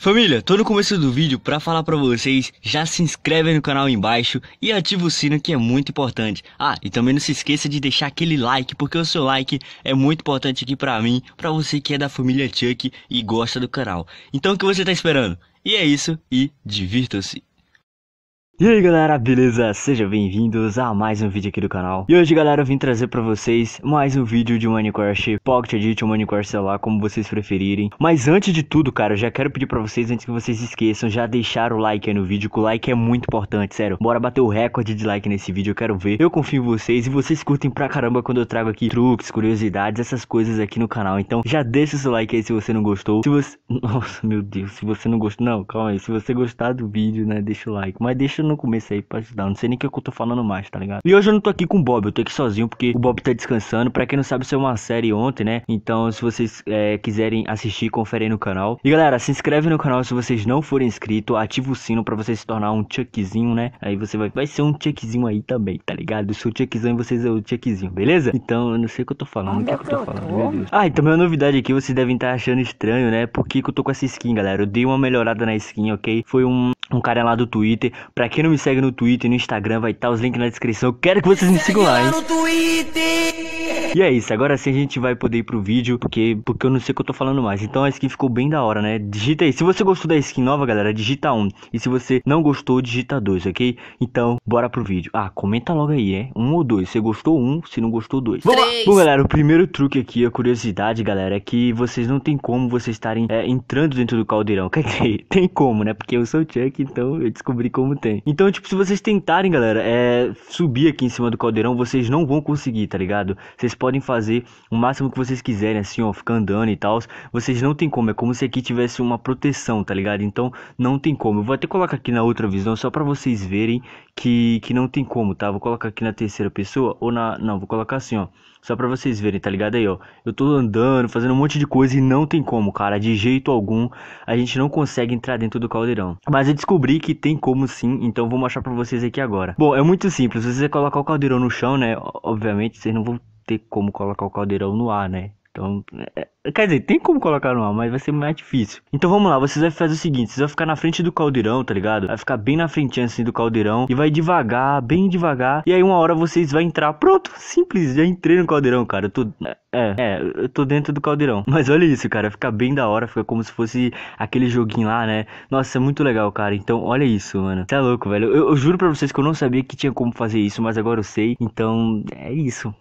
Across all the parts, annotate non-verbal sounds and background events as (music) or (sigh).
Família, tô no começo do vídeo para falar para vocês, já se inscreve no canal embaixo e ativa o sino que é muito importante. Ah, e também não se esqueça de deixar aquele like, porque o seu like é muito importante aqui para mim, para você que é da família Chuck e gosta do canal. Então o que você tá esperando? E é isso e divirta-se! E aí galera, beleza? Sejam bem-vindos a mais um vídeo aqui do canal. E hoje galera, eu vim trazer pra vocês mais um vídeo de Minecraft Pocket Edition, Minecraft, sei lá, como vocês preferirem. Mas antes de tudo, cara, eu já quero pedir pra vocês, antes que vocês esqueçam, já deixar o like aí no vídeo, que o like é muito importante, sério. Bora bater o recorde de like nesse vídeo, eu quero ver. Eu confio em vocês e vocês curtem pra caramba quando eu trago aqui truques, curiosidades, essas coisas aqui no canal. Então já deixa o seu like aí se você não gostou. Se você... (laughs) Nossa, meu Deus, se você não gostou... Não, calma aí. Se você gostar do vídeo, né, deixa o like. Mas deixa no começo aí pra ajudar. Não sei nem o que, eu tô falando mais, tá ligado? E hoje eu não tô aqui com o Bob, eu tô aqui sozinho porque o Bob tá descansando. Pra quem não sabe, isso é uma série ontem, né? Então, se vocês é, quiserem assistir, conferem no canal. E galera, se inscreve no canal se vocês não forem inscritos. Ativa o sino pra você se tornar um Chuckzinho, né? Aí você vai, vai ser um Chuckzinho aí também, tá ligado? Eu sou o Chuckzão e vocês é o Chuckzinho, beleza? Então, eu não sei o que eu tô falando. o que, que eu tô é falando? Meu Deus. Ah, então, uma novidade aqui, vocês devem estar tá achando estranho, né? Por que, que eu tô com essa skin, galera? Eu dei uma melhorada na skin, ok? Foi um, um cara lá do Twitter. Pra quem quem não me segue no Twitter e no Instagram vai estar os links na descrição. quero que vocês me sigam lá, hein? E é isso, agora sim a gente vai poder ir pro vídeo, porque, porque eu não sei o que eu tô falando mais. Então a skin ficou bem da hora, né? Digita aí. Se você gostou da skin nova, galera, digita 1. E se você não gostou, digita 2, ok? Então, bora pro vídeo. Ah, comenta logo aí, é? Um ou dois. Você gostou um, se não gostou dois. Vamos lá. Bom, galera, o primeiro truque aqui, a curiosidade, galera, é que vocês não tem como vocês estarem é, entrando dentro do caldeirão. (laughs) Quer dizer, tem como, né? Porque eu sou Chuck, então eu descobri como tem. Então, tipo, se vocês tentarem, galera, é, subir aqui em cima do caldeirão, vocês não vão conseguir, tá ligado? Vocês podem fazer o máximo que vocês quiserem, assim, ó, ficar andando e tal. Vocês não tem como, é como se aqui tivesse uma proteção, tá ligado? Então não tem como. Eu vou até colocar aqui na outra visão só para vocês verem que, que não tem como, tá? Vou colocar aqui na terceira pessoa ou na. Não, vou colocar assim, ó. Só pra vocês verem, tá ligado aí, ó? Eu tô andando, fazendo um monte de coisa e não tem como, cara. De jeito algum, a gente não consegue entrar dentro do caldeirão. Mas eu descobri que tem como sim, então vou mostrar pra vocês aqui agora. Bom, é muito simples. Você colocar o caldeirão no chão, né? Obviamente, vocês não vão ter como colocar o caldeirão no ar, né? Então, é, é, quer dizer, tem como colocar no ar, mas vai ser mais difícil. Então vamos lá, vocês vão fazer o seguinte: vocês vão ficar na frente do caldeirão, tá ligado? Vai ficar bem na frente assim do caldeirão e vai devagar, bem devagar. E aí uma hora vocês vão entrar. Pronto, simples, já entrei no caldeirão, cara. Eu tô. É, é, é eu tô dentro do caldeirão. (laughs) Mas olha isso, cara, fica bem da hora, fica como se fosse aquele joguinho lá, né? Nossa, é muito legal, cara. Então olha isso, mano. Tá louco, velho. Eu, eu juro pra vocês que eu não sabia que tinha como fazer isso, mas agora eu sei. Então é isso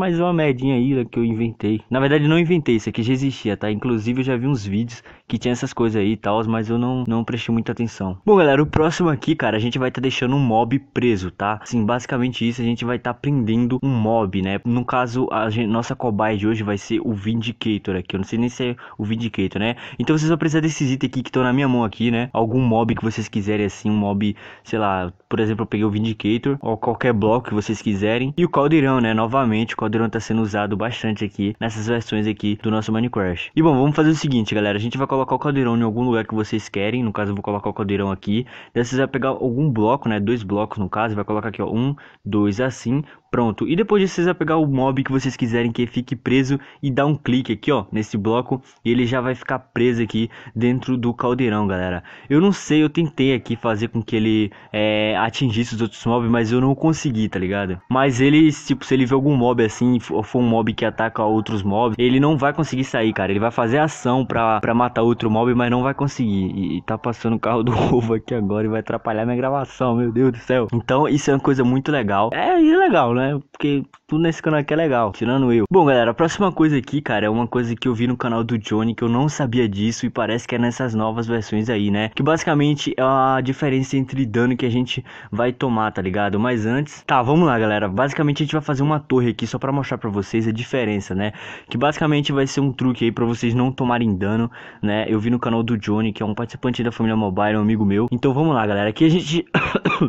mais uma merdinha aí que eu inventei. Na verdade, não inventei, isso aqui já existia, tá? Inclusive, eu já vi uns vídeos que tinha essas coisas aí e tal, mas eu não, não prestei muita atenção. Bom, galera, o próximo aqui, cara, a gente vai estar tá deixando um mob preso, tá? Assim, basicamente isso, a gente vai estar tá prendendo um mob, né? No caso, a gente, nossa cobaia de hoje vai ser o Vindicator aqui. Eu não sei nem se é o Vindicator, né? Então vocês vão precisar desses itens aqui que estão na minha mão aqui, né? Algum mob que vocês quiserem, assim, um mob, sei lá, por exemplo, eu peguei o Vindicator, ou qualquer bloco que vocês quiserem. E o caldeirão, né? Novamente, o caldeirão tá sendo usado bastante aqui nessas versões aqui do nosso Minecraft. E bom, vamos fazer o seguinte, galera. A gente vai colocar colocar o caldeirão em algum lugar que vocês querem. No caso, eu vou colocar o caldeirão aqui. Daí vocês vão pegar algum bloco, né? Dois blocos no caso. Vai colocar aqui, ó. Um, dois, assim. Pronto, e depois vocês vão pegar o mob que vocês quiserem que fique preso e dar um clique aqui, ó, nesse bloco. E ele já vai ficar preso aqui dentro do caldeirão, galera. Eu não sei, eu tentei aqui fazer com que ele é, atingisse os outros mobs, mas eu não consegui, tá ligado? Mas ele, tipo, se ele vê algum mob assim, ou for um mob que ataca outros mobs, ele não vai conseguir sair, cara. Ele vai fazer ação pra, pra matar outro mob, mas não vai conseguir. E, e tá passando o carro (laughs) do ovo aqui agora e vai atrapalhar minha gravação, meu Deus do céu. Então, isso é uma coisa muito legal. É, é legal, né? né? Porque tudo nesse canal aqui é legal, tirando eu. Bom, galera, a próxima coisa aqui, cara, é uma coisa que eu vi no canal do Johnny que eu não sabia disso e parece que é nessas novas versões aí, né? Que basicamente é a diferença entre dano que a gente vai tomar, tá ligado? Mas antes, tá, vamos lá, galera. Basicamente a gente vai fazer uma torre aqui só para mostrar para vocês a diferença, né? Que basicamente vai ser um truque aí para vocês não tomarem dano, né? Eu vi no canal do Johnny, que é um participante da família Mobile, um amigo meu. Então vamos lá, galera. Aqui a gente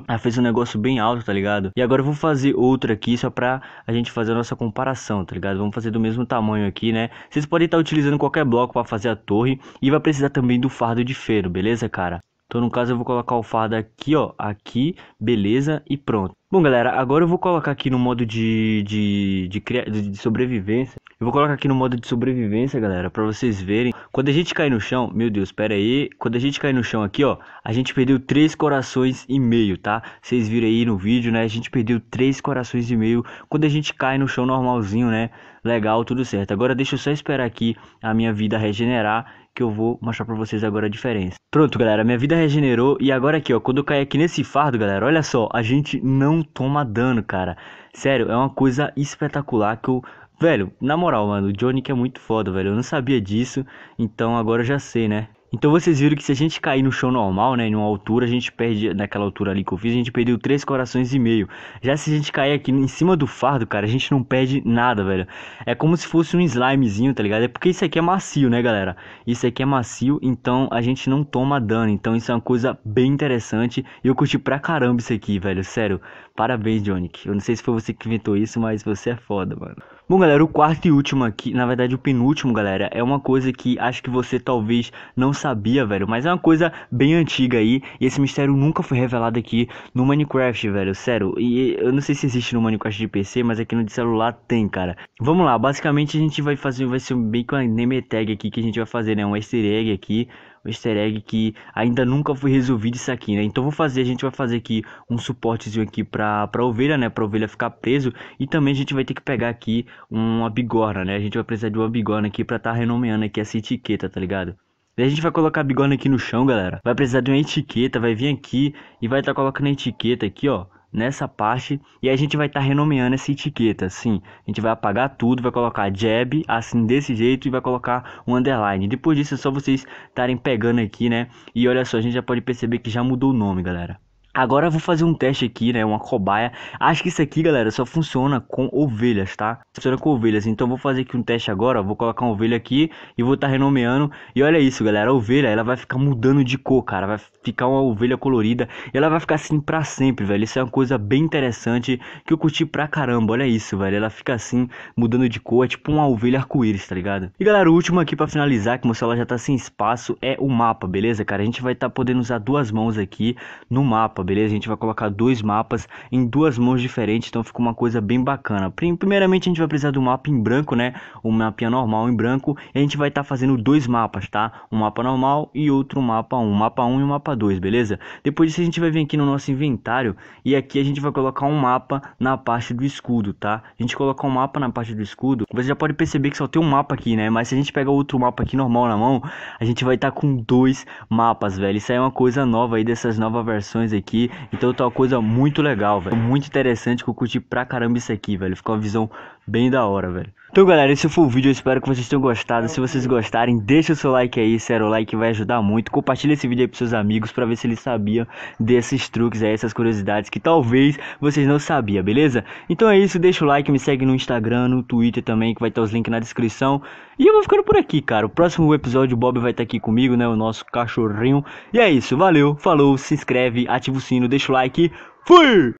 ah, (coughs) (coughs) fez um negócio bem alto, tá ligado? E agora eu vou fazer outra aqui só pra a gente fazer a nossa comparação, tá ligado? Vamos fazer do mesmo tamanho aqui, né? Vocês podem estar tá utilizando qualquer bloco para fazer a torre e vai precisar também do fardo de ferro, beleza, cara? Então, no caso, eu vou colocar o fardo aqui, ó, aqui, beleza, e pronto. Bom, galera, agora eu vou colocar aqui no modo de, de, de, de sobrevivência. Eu vou colocar aqui no modo de sobrevivência, galera, para vocês verem quando a gente cai no chão, meu Deus, pera aí. Quando a gente cai no chão aqui, ó, a gente perdeu três corações e meio, tá? Vocês viram aí no vídeo, né? A gente perdeu três corações e meio quando a gente cai no chão normalzinho, né? Legal, tudo certo. Agora deixa eu só esperar aqui a minha vida regenerar que eu vou mostrar pra vocês agora a diferença. Pronto, galera, minha vida regenerou e agora aqui, ó, quando eu cair aqui nesse fardo, galera, olha só, a gente não toma dano, cara. Sério, é uma coisa espetacular que eu Velho, na moral, mano, o Johnny que é muito foda, velho. Eu não sabia disso, então agora eu já sei, né? Então vocês viram que se a gente cair no chão normal, né, em uma altura, a gente perde, naquela altura ali que eu fiz, a gente perdeu três corações e meio. Já se a gente cair aqui em cima do fardo, cara, a gente não perde nada, velho. É como se fosse um slimezinho, tá ligado? É porque isso aqui é macio, né, galera? Isso aqui é macio, então a gente não toma dano. Então isso é uma coisa bem interessante e eu curti pra caramba isso aqui, velho. Sério, parabéns, Johnny. Eu não sei se foi você que inventou isso, mas você é foda, mano. Bom, galera, o quarto e último aqui, na verdade o penúltimo, galera, é uma coisa que acho que você talvez não sabia, velho, mas é uma coisa bem antiga aí, e esse mistério nunca foi revelado aqui no Minecraft, velho, sério. E eu não sei se existe no Minecraft de PC, mas aqui no de celular tem, cara. Vamos lá, basicamente a gente vai fazer, vai ser bem que uma name tag aqui que a gente vai fazer, né, um easter egg aqui o easter egg que ainda nunca foi resolvido isso aqui, né? Então vou fazer, a gente vai fazer aqui um suportezinho aqui pra, pra ovelha, né? Pra ovelha ficar preso. E também a gente vai ter que pegar aqui uma bigorna, né? A gente vai precisar de uma bigorna aqui pra tá renomeando aqui essa etiqueta, tá ligado? E a gente vai colocar a bigorna aqui no chão, galera. Vai precisar de uma etiqueta, vai vir aqui e vai estar tá colocando a etiqueta aqui, ó nessa parte e a gente vai estar tá renomeando essa etiqueta, assim. A gente vai apagar tudo, vai colocar jab, assim, desse jeito e vai colocar um underline. Depois disso é só vocês estarem pegando aqui, né? E olha só, a gente já pode perceber que já mudou o nome, galera. Agora eu vou fazer um teste aqui, né? Uma cobaia. Acho que isso aqui, galera, só funciona com ovelhas, tá? Funciona com ovelhas. Então vou fazer aqui um teste agora. Vou colocar uma ovelha aqui e vou estar tá renomeando. E olha isso, galera. A ovelha, ela vai ficar mudando de cor, cara. Vai ficar uma ovelha colorida. E ela vai ficar assim pra sempre, velho. Isso é uma coisa bem interessante que eu curti pra caramba. Olha isso, velho. Ela fica assim, mudando de cor. É tipo uma ovelha arco-íris, tá ligado? E, galera, o último aqui pra finalizar, que meu celular já tá sem espaço, é o mapa, beleza, cara? A gente vai estar tá podendo usar duas mãos aqui no mapa mapa, beleza? A gente vai colocar dois mapas em duas mãos diferentes, então ficou uma coisa bem bacana. Primeiramente a gente vai precisar do mapa em branco, né? O mapinha normal em branco, e a gente vai estar tá fazendo dois mapas, tá? Um mapa normal e outro mapa 1, um. mapa 1 um e um mapa 2, beleza? Depois disso a gente vai vir aqui no nosso inventário e aqui a gente vai colocar um mapa na parte do escudo, tá? A gente coloca um mapa na parte do escudo, você já pode perceber que só tem um mapa aqui, né? Mas se a gente pegar outro mapa aqui normal na mão, a gente vai estar tá com dois mapas, velho. Isso aí é uma coisa nova aí dessas novas versões aqui aqui. Então tá uma coisa muito legal, velho. Muito interessante que eu curti pra caramba isso aqui, velho. Ficou uma visão bem da hora, velho. Então, galera, esse foi o vídeo. Eu espero que vocês tenham gostado. Se vocês gostarem, deixa o seu like aí. Sério, o like vai ajudar muito. Compartilha esse vídeo aí pros seus amigos para ver se eles sabiam desses truques aí, essas curiosidades que talvez vocês não sabiam, beleza? Então é isso. Deixa o like, me segue no Instagram, no Twitter também, que vai estar os links na descrição. E eu vou ficando por aqui, cara. O próximo episódio, o Bob vai estar aqui comigo, né? O nosso cachorrinho. E é isso. Valeu, falou, se inscreve, ativa o sino, deixa o like. Fui!